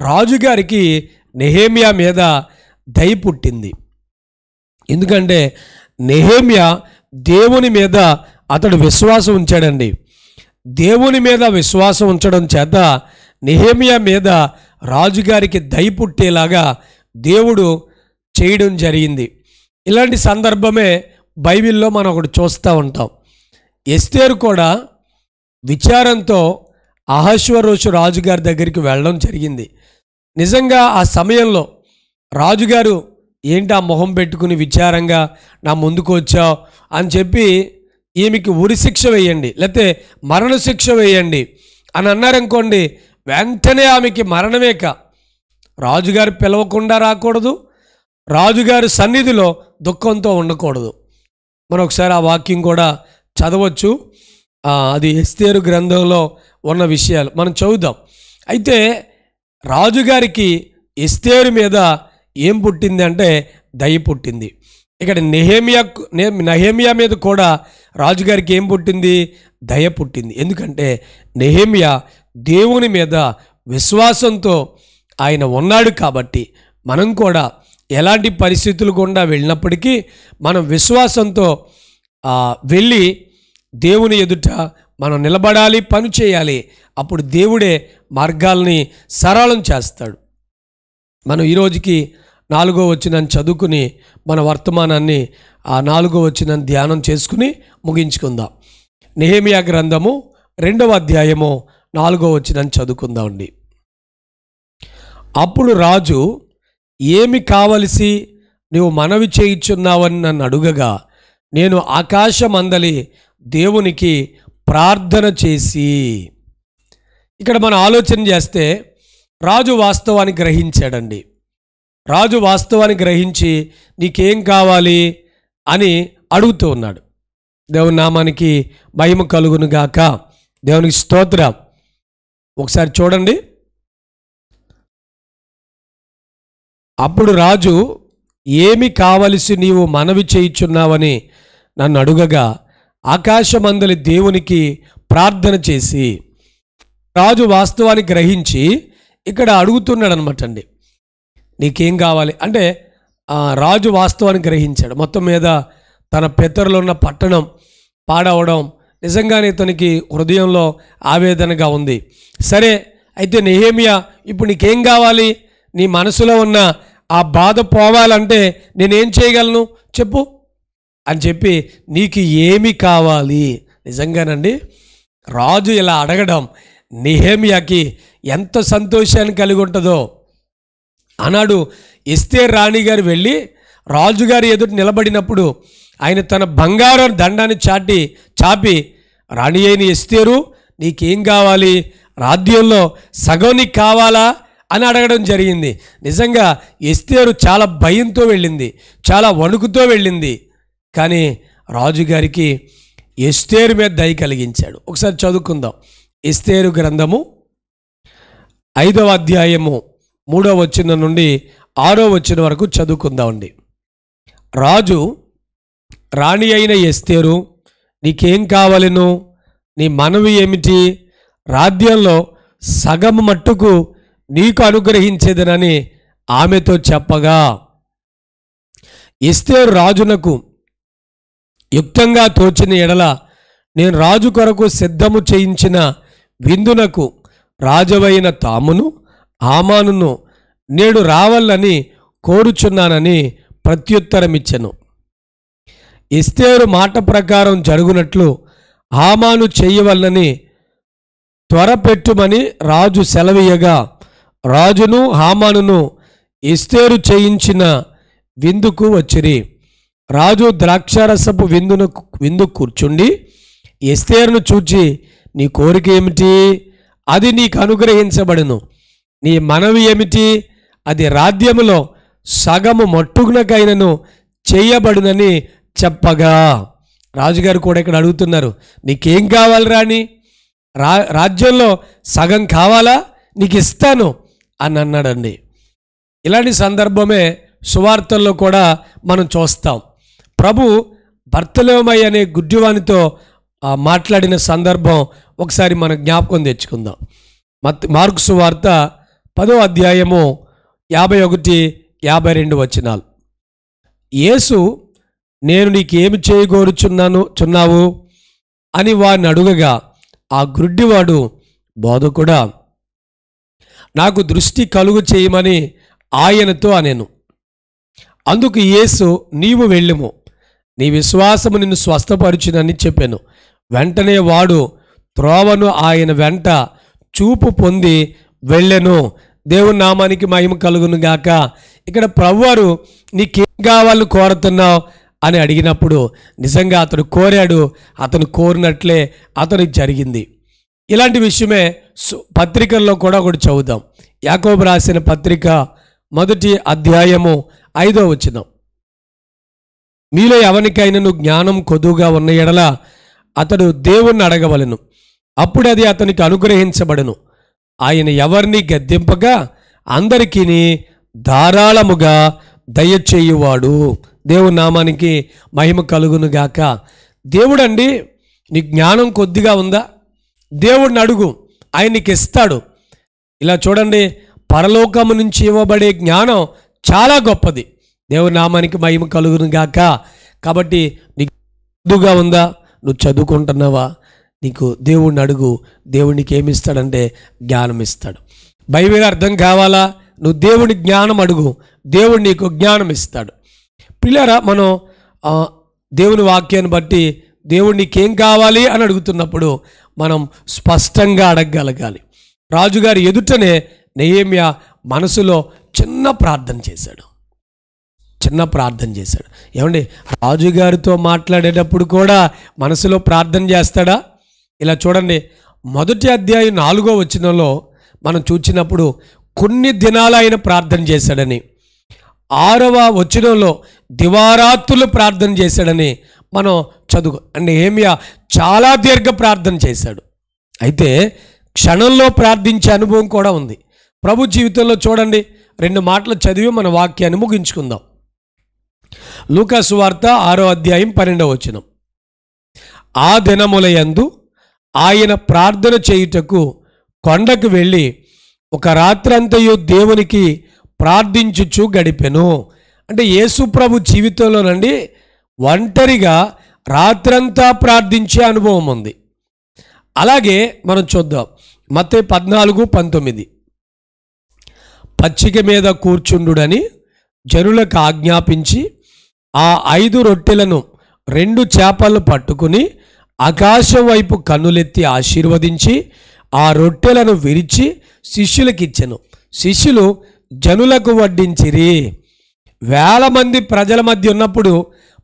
రాజుగారికి నెహేమియా మీద దయ పుట్టింది ఎందుకంటే నెహేమియా దేవుని మీద అతడు విశ్వాసం ఉంచాడండి దేవుని మీద విశ్వాసం ఉంచడం చేత నెహేమియా మీద రాజుగారికి దయ పుట్టేలాగా దేవుడు చేయడం జరిగింది ఇలాంటి సందర్భమే బైబిల్లో మనం ఒకటి చూస్తూ ఉంటాం ఎస్తేరు కూడా విచారంతో అహశ్వరోషు రాజుగారి దగ్గరికి వెళ్ళడం జరిగింది నిజంగా ఆ సమయంలో రాజుగారు ఏంటి ఆ మొహం పెట్టుకుని విచారంగా నా ముందుకు వచ్చావు అని చెప్పి ఈమెకి ఉరిశిక్ష వేయండి లేకపోతే మరణశిక్ష వేయండి అని అన్నారనుకోండి వెంటనే ఆమెకి మరణమేక రాజుగారు పిలవకుండా రాకూడదు రాజుగారి సన్నిధిలో దుఃఖంతో ఉండకూడదు మరొకసారి ఆ వాక్యం కూడా చదవచ్చు అది ఎస్తేరు గ్రంథంలో ఉన్న విషయాలు మనం చదువుదాం అయితే రాజుగారికి ఎస్తేరు మీద ఏం పుట్టింది అంటే దయ పుట్టింది ఇక్కడ నెహేమియా నెహేమియా మీద కూడా రాజుగారికి ఏం పుట్టింది దయ పుట్టింది ఎందుకంటే నెహేమియా దేవుని మీద విశ్వాసంతో ఆయన ఉన్నాడు కాబట్టి మనం కూడా ఎలాంటి పరిస్థితులు గుండా వెళ్ళినప్పటికీ మనం విశ్వాసంతో వెళ్ళి దేవుని ఎదుట మనం నిలబడాలి పని చేయాలి అప్పుడు దేవుడే మార్గాల్ని సరళం చేస్తాడు మనం ఈరోజుకి నాలుగో వచ్చినాన్ని చదువుకుని మన వర్తమానాన్ని ఆ నాలుగో వచ్చిన ధ్యానం చేసుకుని ముగించుకుందాం నెహేమియా గ్రంథము రెండవ అధ్యాయము నాలుగో వచ్చిన చదువుకుందాం అండి అప్పుడు రాజు ఏమి కావలసి నువ్వు మనవి చేయించున్నావని నన్ను అడుగగా నేను ఆకాశమందలి దేవునికి ప్రార్థన చేసి ఇక్కడ మనం ఆలోచన చేస్తే రాజు వాస్తవాన్ని గ్రహించాడండి రాజు వాస్తవాన్ని గ్రహించి నీకేం కావాలి అని అడుగుతూ ఉన్నాడు దేవుని నామానికి మహిమ కలుగును గాక దేవునికి స్తోత్రం ఒకసారి చూడండి అప్పుడు రాజు ఏమి కావలసి నీవు మనవి చేయుచున్నావని నన్ను అడుగగా ఆకాశమందలి దేవునికి ప్రార్థన చేసి రాజు వాస్తవాన్ని గ్రహించి ఇక్కడ అడుగుతున్నాడు అనమాట అండి నీకేం కావాలి అంటే రాజు వాస్తవాన్ని గ్రహించాడు మొత్తం మీద తన పెద్దరులో ఉన్న పట్టణం పాడవడం నిజంగానే ఇతనికి హృదయంలో ఆవేదనగా ఉంది సరే అయితే నెహేమియా ఇప్పుడు నీకేం కావాలి నీ మనసులో ఉన్న ఆ బాధ పోవాలంటే నేనేం చేయగలను చెప్పు అని చెప్పి నీకు ఏమి కావాలి నిజంగానండి రాజు ఇలా అడగడం నిహేమియాకి ఎంత సంతోషాన్ని కలిగి ఉంటుందో అన్నాడు ఇస్తే రాణి గారు వెళ్ళి రాజుగారి ఎదుటి నిలబడినప్పుడు ఆయన తన బంగారం దండాన్ని చాటి చాపి రాణి అయిన ఇస్తేరు నీకేం కావాలి రాజ్యంలో సగం నీకు కావాలా అని అడగడం జరిగింది నిజంగా ఎస్తేరు చాలా భయంతో వెళ్ళింది చాలా వణుకుతో వెళ్ళింది కానీ రాజుగారికి ఎస్తేరు మీద దయ కలిగించాడు ఒకసారి చదువుకుందాం ఎస్తేరు గ్రంథము ఐదవ అధ్యాయము మూడవ వచ్చిన నుండి ఆరో వచ్చిన వరకు చదువుకుందామండి రాజు రాణి అయిన ఎస్తేరు నీకేం కావాలను నీ మనవి ఏమిటి రాజ్యంలో సగం మట్టుకు నీకు అనుగ్రహించేదనని ఆమెతో చెప్పగా ఎస్తేరు రాజునకు యుక్తంగా తోచిన ఎడల నేను రాజు కొరకు సిద్ధము చేయించిన విందునకు రాజవైన తామును ఆమానును నేడు రావాలని కోరుచున్నానని ప్రత్యుత్తరమిచ్చెను ఇస్తేరు మాట ప్రకారం జరుగునట్లు ఆమాను చేయవల్లని త్వరపెట్టుమని రాజు సెలవీయగా రాజును హామానును ఎస్తేరు చేయించిన విందుకు వచ్చిరి రాజు ద్రాక్షారసపు విందును విందు కూర్చుండి ఎస్తేరును చూచి నీ కోరిక ఏమిటి అది నీకు అనుగ్రహించబడును నీ మనవి ఏమిటి అది రాజ్యములో సగము మట్టుగునకైనను చేయబడునని చెప్పగా రాజుగారు కూడా ఇక్కడ అడుగుతున్నారు నీకేం కావాలి రాణి రా రాజ్యంలో సగం కావాలా నీకు ఇస్తాను అని అన్నాడండి ఇలాంటి సందర్భమే సువార్తల్లో కూడా మనం చూస్తాం ప్రభు భర్తలేమయ్య అనే గుడ్డివానితో మాట్లాడిన సందర్భం ఒకసారి మనం జ్ఞాపకం తెచ్చుకుందాం మత్ మార్కు సువార్త పదో అధ్యాయము యాభై ఒకటి యాభై రెండు వచ్చినాలు యేసు నేను నీకేమి చేయగోరుచున్నాను చున్నావు అని వాడిని అడుగగా ఆ గుడ్డివాడు బోధకుడా నాకు దృష్టి కలుగు చేయమని ఆయనతో అనేను అందుకు యేసు నీవు వెళ్ళము నీ విశ్వాసము నిన్ను స్వస్థపరిచినని చెప్పాను వెంటనే వాడు త్రోవను ఆయన వెంట చూపు పొంది వెళ్ళెను దేవుని నామానికి మహిమ కలుగును గాక ఇక్కడ ప్రవ్వారు నీకేం కావాలని కోరుతున్నావు అని అడిగినప్పుడు నిజంగా అతడు కోరాడు అతను కోరినట్లే అతనికి జరిగింది ఇలాంటి విషయమే పత్రికల్లో కూడా ఒకటి చదువుదాం యాకోబు రాసిన పత్రిక మొదటి అధ్యాయము ఐదో వచ్చినాం మీలో ఎవరికైనాను జ్ఞానం కొదువుగా ఉన్న ఎడల అతడు దేవుణ్ణి అడగవలను అప్పుడు అది అతనికి అనుగ్రహించబడను ఆయన ఎవరిని గద్దెంపగా అందరికీ ధారాళముగా దయచేయువాడు దేవు నామానికి మహిమ కలుగునుగాక దేవుడండి నీ జ్ఞానం కొద్దిగా ఉందా దేవుడిని అడుగు ఆయనకి ఇస్తాడు ఇలా చూడండి పరలోకము నుంచి ఇవ్వబడే జ్ఞానం చాలా గొప్పది దేవుడి నామానికి మహిమ కలుగును గాక కాబట్టి నీకు ముందుగా ఉందా నువ్వు చదువుకుంటున్నావా నీకు దేవుడిని అడుగు ఏమి ఏమిస్తాడంటే జ్ఞానం ఇస్తాడు బైబిల్ అర్థం కావాలా నువ్వు దేవుని జ్ఞానం అడుగు దేవుడు నీకు జ్ఞానం ఇస్తాడు పిల్లరా మనం దేవుని వాక్యాన్ని బట్టి దేవుడు నీకేం కావాలి అని అడుగుతున్నప్పుడు మనం స్పష్టంగా అడగగలగాలి రాజుగారి ఎదుటనే నెయేమియా మనసులో చిన్న ప్రార్థన చేశాడు చిన్న ప్రార్థన చేశాడు ఏమండి రాజుగారితో మాట్లాడేటప్పుడు కూడా మనసులో ప్రార్థన చేస్తాడా ఇలా చూడండి మొదటి అధ్యాయం నాలుగో వచ్చినలో మనం చూసినప్పుడు కొన్ని దినాలు ఆయన ప్రార్థన చేశాడని ఆరవ వచ్చినంలో దివారాత్రులు ప్రార్థన చేశాడని మనం చదువు అంటే ఏమియా చాలా దీర్ఘ ప్రార్థన చేశాడు అయితే క్షణంలో ప్రార్థించే అనుభవం కూడా ఉంది ప్రభు జీవితంలో చూడండి రెండు మాటలు చదివి మన వాక్యాన్ని ముగించుకుందాం లూకాసు వార్త ఆరో అధ్యాయం పన్నెండవ వచనం ఆ దినములయందు ఆయన ప్రార్థన చేయుటకు కొండకు వెళ్ళి ఒక రాత్రంతయు దేవునికి ప్రార్థించుచు గడిపెను అంటే యేసుప్రభు జీవితంలోనండి ఒంటరిగా రాత్రంతా ప్రార్థించే అనుభవం ఉంది అలాగే మనం చూద్దాం మతే పద్నాలుగు పంతొమ్మిది పచ్చిక మీద కూర్చుండుడని జనులకు ఆజ్ఞాపించి ఆ ఐదు రొట్టెలను రెండు చేపలు పట్టుకుని ఆకాశం వైపు కన్నులెత్తి ఆశీర్వదించి ఆ రొట్టెలను విరిచి శిష్యులకిచ్చెను శిష్యులు జనులకు వడ్డించిరి వేల మంది ప్రజల మధ్య ఉన్నప్పుడు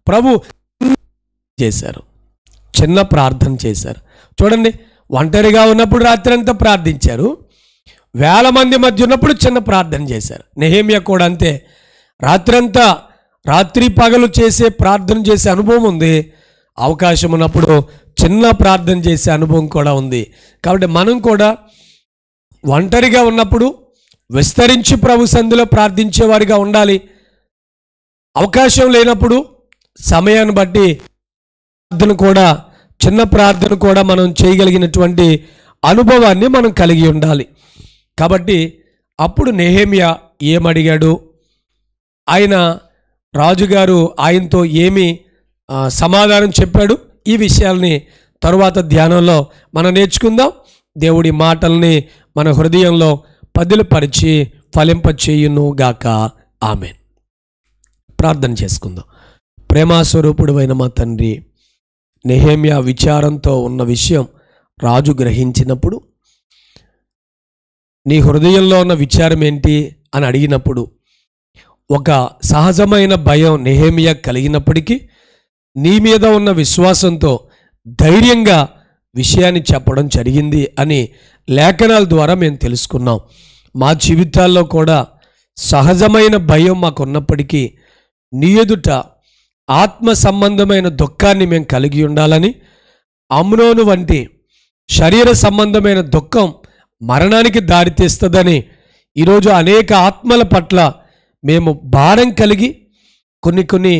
ప్రభు చేశారు చిన్న ప్రార్థన చేశారు చూడండి ఒంటరిగా ఉన్నప్పుడు రాత్రంతా ప్రార్థించారు వేల మంది మధ్య ఉన్నప్పుడు చిన్న ప్రార్థన చేశారు నెహేమియా కూడా అంతే రాత్రంతా రాత్రి పగలు చేసే ప్రార్థన చేసే అనుభవం ఉంది అవకాశం ఉన్నప్పుడు చిన్న ప్రార్థన చేసే అనుభవం కూడా ఉంది కాబట్టి మనం కూడా ఒంటరిగా ఉన్నప్పుడు విస్తరించి ప్రభు సంధిలో ప్రార్థించేవారిగా ఉండాలి అవకాశం లేనప్పుడు సమయాన్ని బట్టి ప్రార్థన కూడా చిన్న ప్రార్థన కూడా మనం చేయగలిగినటువంటి అనుభవాన్ని మనం కలిగి ఉండాలి కాబట్టి అప్పుడు నెహేమియా ఏమడిగాడు ఆయన రాజుగారు ఆయనతో ఏమి సమాధానం చెప్పాడు ఈ విషయాల్ని తరువాత ధ్యానంలో మనం నేర్చుకుందాం దేవుడి మాటల్ని మన హృదయంలో పదిలపరిచి ఫలింపచేయును గాక ఆమె ప్రార్థన చేసుకుందాం ప్రేమాస్వరూపుడు అయిన మా తండ్రి నెహేమియా విచారంతో ఉన్న విషయం రాజు గ్రహించినప్పుడు నీ హృదయంలో ఉన్న విచారం ఏంటి అని అడిగినప్పుడు ఒక సహజమైన భయం నెహేమియా కలిగినప్పటికీ నీ మీద ఉన్న విశ్వాసంతో ధైర్యంగా విషయాన్ని చెప్పడం జరిగింది అని లేఖనాల ద్వారా మేము తెలుసుకున్నాం మా జీవితాల్లో కూడా సహజమైన భయం మాకున్నప్పటికీ నీ ఎదుట ఆత్మ సంబంధమైన దుఃఖాన్ని మేము కలిగి ఉండాలని అమ్నోను వంటి శరీర సంబంధమైన దుఃఖం మరణానికి దారితీస్తుందని ఈరోజు అనేక ఆత్మల పట్ల మేము భారం కలిగి కొన్ని కొన్ని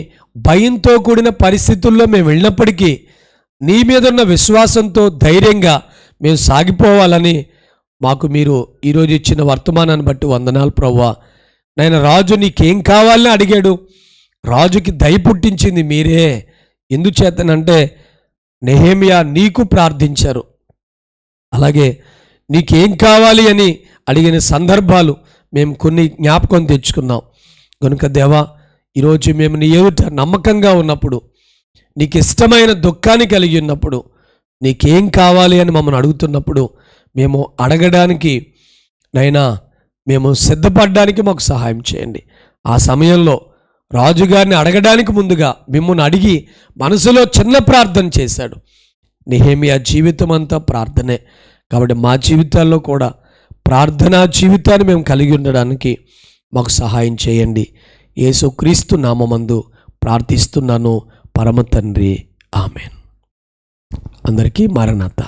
భయంతో కూడిన పరిస్థితుల్లో మేము వెళ్ళినప్పటికీ నీ మీద ఉన్న విశ్వాసంతో ధైర్యంగా మేము సాగిపోవాలని మాకు మీరు ఈరోజు ఇచ్చిన వర్తమానాన్ని బట్టి వందనాలు ప్రవ్వా నేను రాజు నీకేం కావాలని అడిగాడు రాజుకి దయ పుట్టించింది మీరే ఎందుచేతనంటే నెహేమియా నీకు ప్రార్థించారు అలాగే నీకేం కావాలి అని అడిగిన సందర్భాలు మేము కొన్ని జ్ఞాపకం తెచ్చుకున్నాం కనుక దేవా ఈరోజు మేము నీ ఎదుట నమ్మకంగా ఉన్నప్పుడు నీకు ఇష్టమైన దుఃఖాన్ని కలిగి ఉన్నప్పుడు నీకేం కావాలి అని మమ్మల్ని అడుగుతున్నప్పుడు మేము అడగడానికి నైనా మేము సిద్ధపడడానికి మాకు సహాయం చేయండి ఆ సమయంలో రాజుగారిని అడగడానికి ముందుగా మిమ్మల్ని అడిగి మనసులో చిన్న ప్రార్థన చేశాడు నిహేమియా జీవితం అంతా ప్రార్థనే కాబట్టి మా జీవితాల్లో కూడా ప్రార్థనా జీవితాన్ని మేము కలిగి ఉండడానికి మాకు సహాయం చేయండి యేసుక్రీస్తు నామందు ప్రార్థిస్తున్నాను పరమ తండ్రి ఆమెన్ అందరికీ మరణత